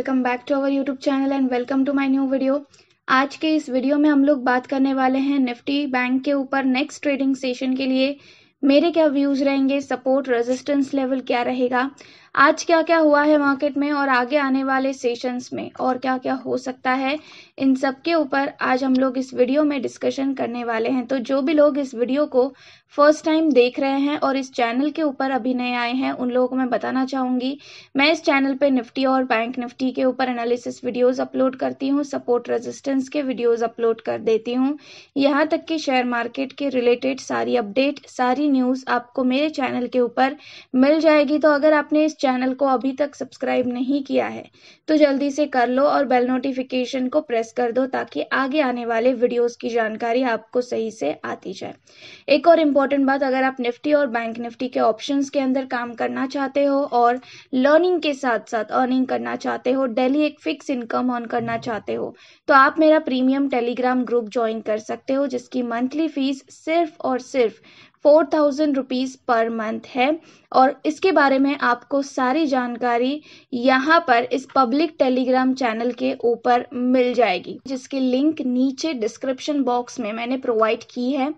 welcome back to our YouTube channel and welcome to my new video आज के इस video में हम लोग बात करने वाले हैं निफ्टी बैंक के ऊपर नेक्स्ट ट्रेडिंग सेशन के लिए मेरे क्या व्यूज़ रहेंगे सपोर्ट रेजिस्टेंस लेवल क्या रहेगा आज क्या क्या हुआ है मार्केट में और आगे आने वाले सेशंस में और क्या क्या हो सकता है इन सब के ऊपर आज हम लोग इस वीडियो में डिस्कशन करने वाले हैं तो जो भी लोग इस वीडियो को फर्स्ट टाइम देख रहे हैं और इस चैनल के ऊपर अभी नए आए हैं उन लोगों को मैं बताना चाहूंगी मैं इस चैनल पर निफ्टी और बैंक निफ्टी के ऊपर एनालिसिस वीडियोज़ अपलोड करती हूँ सपोर्ट रेजिस्टेंस के वीडियोज़ अपलोड कर देती हूँ यहाँ तक कि शेयर मार्केट के रिलेटेड सारी अपडेट सारी न्यूज़ आपको मेरे चैनल के ऊपर मिल जाएगी तो अगर आपने इस चैनल को अभी तक सब्सक्राइब नहीं किया है तो जल्दी से कर लो और बेल नोटिफिकेशन को प्रेस कर दो ताकि आगे आने वाले वीडियोस की जानकारी आपको सही से आती जाए एक और इम्पॉर्टेंट बात अगर आप निफ्टी और बैंक निफ्टी के ऑप्शंस के अंदर काम करना चाहते हो और लर्निंग के साथ साथ अर्निंग करना चाहते हो डेली एक फिक्स इनकम ऑन करना चाहते हो तो आप मेरा प्रीमियम टेलीग्राम ग्रुप ज्वाइन कर सकते हो जिसकी मंथली फीस सिर्फ और सिर्फ four thousand rupees per month है और इसके बारे में आपको सारी जानकारी यहाँ पर इस पब्लिक टेलीग्राम चैनल के ऊपर मिल जाएगी जिसकी लिंक नीचे डिस्क्रिप्शन बॉक्स में मैंने प्रोवाइड की है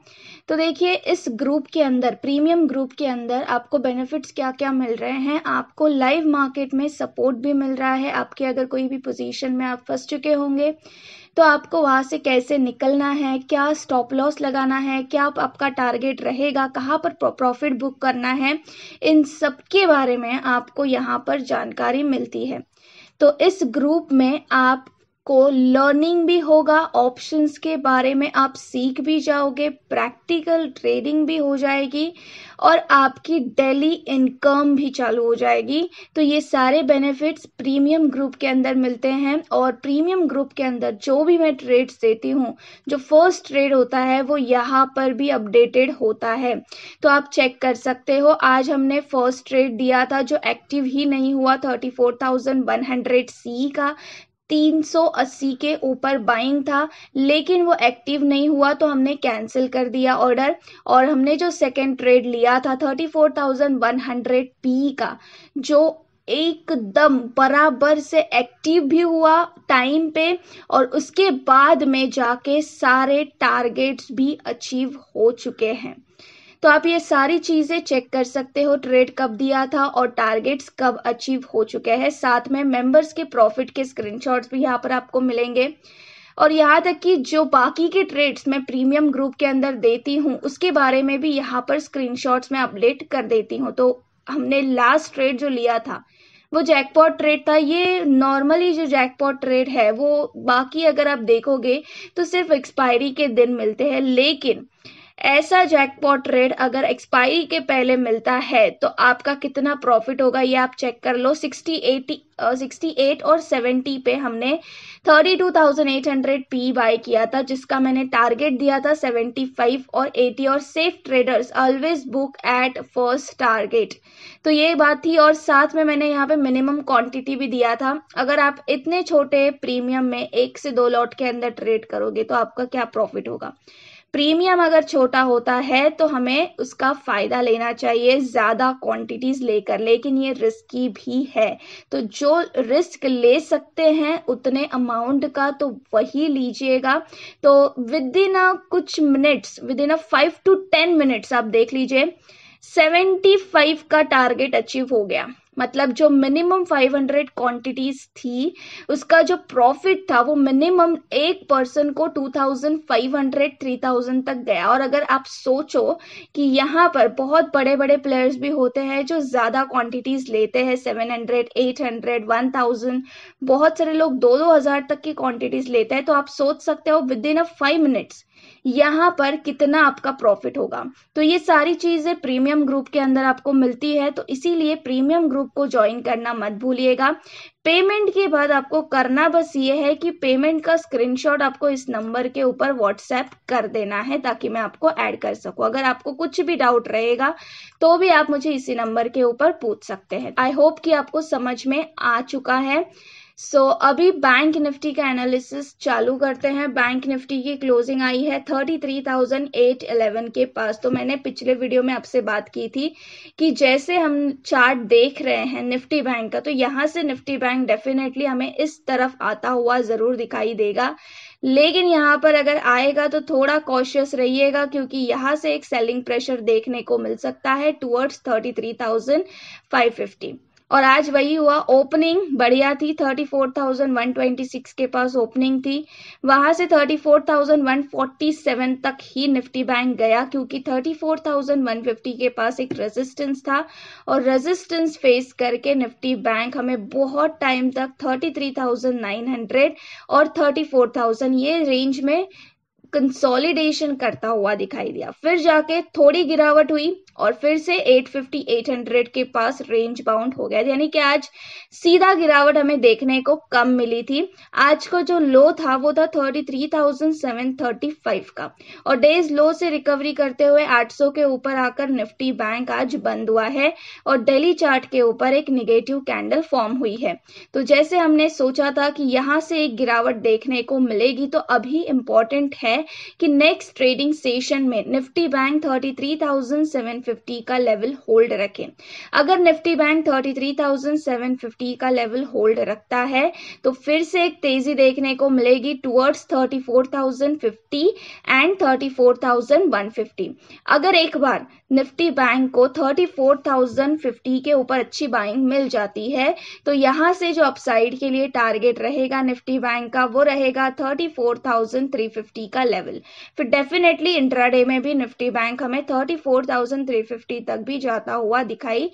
तो देखिए इस ग्रुप के अंदर प्रीमियम ग्रुप के अंदर आपको बेनिफिट्स क्या क्या मिल रहे हैं आपको लाइव मार्केट में सपोर्ट भी मिल रहा है आपके अगर कोई भी पोजिशन में आप फंस चुके होंगे तो आपको वहाँ से कैसे निकलना है क्या स्टॉप लॉस लगाना है क्या आपका टारगेट रहेगा कहाँ पर प्रॉफिट बुक करना है इन सब के बारे में आपको यहाँ पर जानकारी मिलती है तो इस ग्रुप में आप आपको लर्निंग भी होगा ऑप्शंस के बारे में आप सीख भी जाओगे प्रैक्टिकल ट्रेडिंग भी हो जाएगी और आपकी डेली इनकम भी चालू हो जाएगी तो ये सारे बेनिफिट्स प्रीमियम ग्रुप के अंदर मिलते हैं और प्रीमियम ग्रुप के अंदर जो भी मैं ट्रेड्स देती हूँ जो फर्स्ट ट्रेड होता है वो यहाँ पर भी अपडेटेड होता है तो आप चेक कर सकते हो आज हमने फर्स्ट ट्रेड दिया था जो एक्टिव ही नहीं हुआ thirty four thousand one hundred C का 380 के ऊपर बाइंग था लेकिन वो एक्टिव नहीं हुआ तो हमने कैंसिल कर दिया ऑर्डर और हमने जो सेकेंड ट्रेड लिया था 34,100 पी का जो एकदम बराबर से एक्टिव भी हुआ टाइम पे और उसके बाद में जाके सारे टारगेट्स भी अचीव हो चुके हैं तो आप ये सारी चीज़ें चेक कर सकते हो ट्रेड कब दिया था और टारगेट्स कब अचीव हो चुके हैं साथ में मेंबर्स के प्रॉफिट के स्क्रीनशॉट्स भी यहाँ पर आपको मिलेंगे और यहाँ तक कि जो बाकी के ट्रेड्स मैं प्रीमियम ग्रुप के अंदर देती हूँ उसके बारे में भी यहाँ पर स्क्रीन मैं अपडेट कर देती हूँ तो हमने लास्ट ट्रेड जो लिया था वो जैकपॉट ट्रेड था ये नॉर्मली जो जैकपॉट ट्रेड है वो बाकी अगर आप देखोगे तो सिर्फ एक्सपायरी के दिन मिलते हैं लेकिन ऐसा जैकपॉट ट्रेड अगर एक्सपायरी के पहले मिलता है तो आपका कितना प्रॉफिट होगा ये आप चेक कर लो सिक्सटी एटी सिक्सटी एट और सेवेंटी पे हमने thirty two thousand eight hundred P buy किया था जिसका मैंने टारगेट दिया था सेवेंटी फाइव और एटी और safe traders always book at first target तो ये बात थी और साथ में मैंने यहाँ पे मिनिमम क्वांटिटी भी दिया था अगर आप इतने छोटे प्रीमियम में एक से दो लॉट के अंदर ट्रेड करोगे तो आपका क्या प्रॉफिट होगा प्रीमियम अगर छोटा होता है तो हमें उसका फ़ायदा लेना चाहिए ज़्यादा क्वांटिटीज़ लेकर लेकिन ये रिस्की भी है तो जो रिस्क ले सकते हैं उतने अमाउंट का तो वही लीजिएगा तो विद इन अ कुछ minutes within a five to ten minutes आप देख लीजिए सेवेंटी फाइव का टारगेट अचीव हो गया मतलब जो मिनिमम 500 क्वांटिटीज थी उसका जो प्रॉफिट था वो मिनिमम एक पर्सन को 2500 3000 तक गया और अगर आप सोचो कि यहाँ पर बहुत बड़े बड़े प्लेयर्स भी होते हैं जो ज़्यादा क्वांटिटीज लेते हैं 700 800 1000 बहुत सारे लोग दो दो हज़ार तक की क्वांटिटीज लेते हैं तो आप सोच सकते हो within a five minutes यहाँ पर कितना आपका प्रॉफिट होगा तो ये सारी चीज़ें प्रीमियम ग्रुप के अंदर आपको मिलती है तो इसीलिए प्रीमियम ग्रुप को ज्वाइन करना मत भूलिएगा पेमेंट के बाद आपको करना बस ये है कि पेमेंट का स्क्रीनशॉट आपको इस नंबर के ऊपर व्हाट्सएप कर देना है ताकि मैं आपको ऐड कर सकूं अगर आपको कुछ भी डाउट रहेगा तो भी आप मुझे इसी नंबर के ऊपर पूछ सकते हैं आई होप कि आपको समझ में आ चुका है सो so, अभी बैंक निफ्टी का एनालिसिस चालू करते हैं बैंक निफ्टी की क्लोजिंग आई है thirty three thousand eight eleven के पास तो मैंने पिछले वीडियो में आपसे बात की थी कि जैसे हम चार्ट देख रहे हैं निफ्टी बैंक का तो यहाँ से निफ्टी बैंक डेफिनेटली हमें इस तरफ आता हुआ ज़रूर दिखाई देगा लेकिन यहाँ पर अगर आएगा तो थोड़ा कॉशियस रहिएगा क्योंकि यहां से एक सेलिंग प्रेशर देखने को मिल सकता है towards thirty three thousand five fifty और आज वही हुआ ओपनिंग बढ़िया थी 34,126 के पास ओपनिंग थी वहां से 34,147 तक ही निफ्टी बैंक गया क्योंकि 34,150 के पास एक रेजिस्टेंस था और रेजिस्टेंस फेस करके निफ्टी बैंक हमें बहुत टाइम तक 33,900 और 34,000 ये रेंज में कंसोलिडेशन करता हुआ दिखाई दिया फिर जाके थोड़ी गिरावट हुई और फिर से 850 800 के पास रेंज बाउंड हो गया यानी कि आज सीधा गिरावट हमें देखने को कम मिली थी आज का जो लो था वो था 33,735 का और डेज लो से रिकवरी करते हुए 800 के ऊपर आकर निफ्टी बैंक आज बंद हुआ है और डेली चार्ट के ऊपर एक निगेटिव कैंडल फॉर्म हुई है तो जैसे हमने सोचा था कि यहाँ से एक गिरावट देखने को मिलेगी तो अभी इंपॉर्टेंट है कि नेक्स्ट ट्रेडिंग सेशन में निफ्टी बैंक थर्टी फिफ्टी का लेवल होल्ड रखें अगर Nifty bank thirty three thousand seven fifty का लेवल होल्ड रखता है तो फिर से एक तेजी देखने को मिलेगी towards thirty four thousand fifty and thirty four thousand one fifty अगर एक बार निफ्टी बैंक को 34,050 के ऊपर अच्छी बाइंग मिल जाती है तो यहाँ से जो अपसाइड के लिए टारगेट रहेगा निफ्टी बैंक का वो रहेगा 34,350 का लेवल फिर डेफिनेटली इंट्राडे में भी निफ्टी बैंक हमें 34,350 तक भी जाता हुआ दिखाई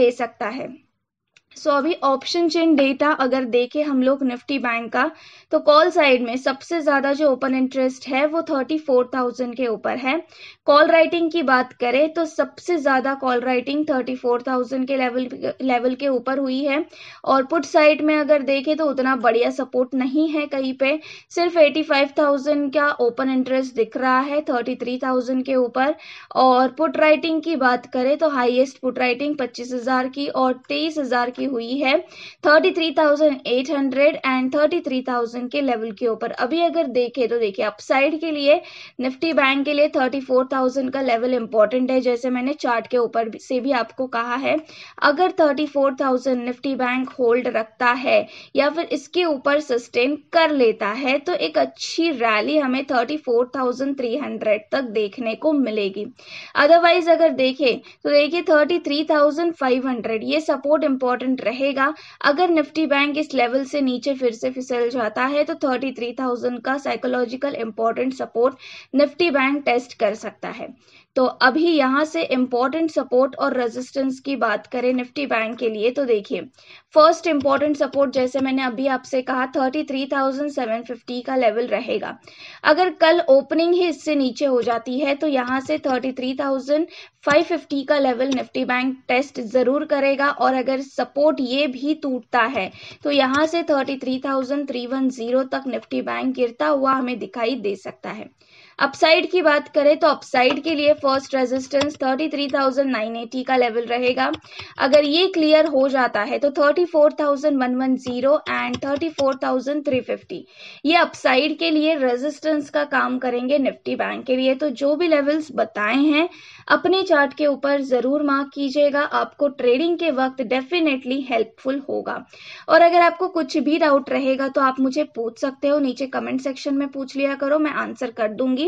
दे सकता है सो अभी ऑप्शन चेन डेटा अगर देखें हम लोग निफ्टी बैंक का तो कॉल साइड में सबसे ज़्यादा जो ओपन इंटरेस्ट है वो थर्टी फोर थाउजेंड के ऊपर है कॉल राइटिंग की बात करें तो सबसे ज़्यादा call writing thirty four thousand के लेवल लेवल के ऊपर हुई है और पुट साइड में अगर देखें तो उतना बढ़िया सपोर्ट नहीं है कहीं पे सिर्फ एटी फाइव थाउजेंड का ओपन इंटरेस्ट दिख रहा है थर्टी थ्री थाउजेंड के ऊपर और पुट राइटिंग की बात करें तो हाइएस्ट पुट राइटिंग पच्चीस हज़ार की और तेईस हज़ार की हुई है 33,800 एंड 33,000 के लेवल के ऊपर अभी अगर देखें तो देखिए अपसाइड के लिए निफ्टी बैंक के लिए 34,000 का लेवल इंपॉर्टेंट है जैसे मैंने चार्ट के ऊपर से भी आपको कहा है अगर 34,000 निफ्टी बैंक होल्ड रखता है या फिर इसके ऊपर सस्टेन कर लेता है तो एक अच्छी रैली हमें थर्टी तक देखने को मिलेगी अदरवाइज अगर देखें तो देखिए थर्टी ये सपोर्ट इंपॉर्टेंट परसेंट रहेगा अगर निफ्टी बैंक इस लेवल से नीचे फिर से फिसल जाता है तो थर्टी थ्री थाउजेंड का psychological important support Nifty bank test कर सकता है तो अभी यहाँ से इम्पोर्टेंट सपोर्ट और रेजिस्टेंस की बात करें निफ्टी बैंक के लिए तो देखिए फर्स्ट इम्पोर्टेंट सपोर्ट जैसे मैंने अभी आपसे कहा 33,750 का लेवल रहेगा अगर कल ओपनिंग ही इससे नीचे हो जाती है तो यहाँ से 33,550 का लेवल निफ्टी बैंक टेस्ट ज़रूर करेगा और अगर सपोर्ट ये भी टूटता है तो यहाँ से थर्टी तक निफ्टी बैंक गिरता हुआ हमें दिखाई दे सकता है अपसाइड की बात करें तो अपसाइड के लिए फर्स्ट रेजिस्टेंस 33,980 का लेवल रहेगा अगर ये क्लियर हो जाता है तो 34,110 एंड 34,350 ये अपसाइड के लिए रेजिस्टेंस का काम करेंगे निफ्टी बैंक के लिए तो जो भी लेवल्स बताए हैं अपने चार्ट के ऊपर जरूर मार्क कीजिएगा आपको ट्रेडिंग के वक्त डेफिनेटली हेल्पफुल होगा और अगर आपको कुछ भी डाउट रहेगा तो आप मुझे पूछ सकते हो नीचे कमेंट सेक्शन में पूछ लिया करो मैं आंसर कर दूंगी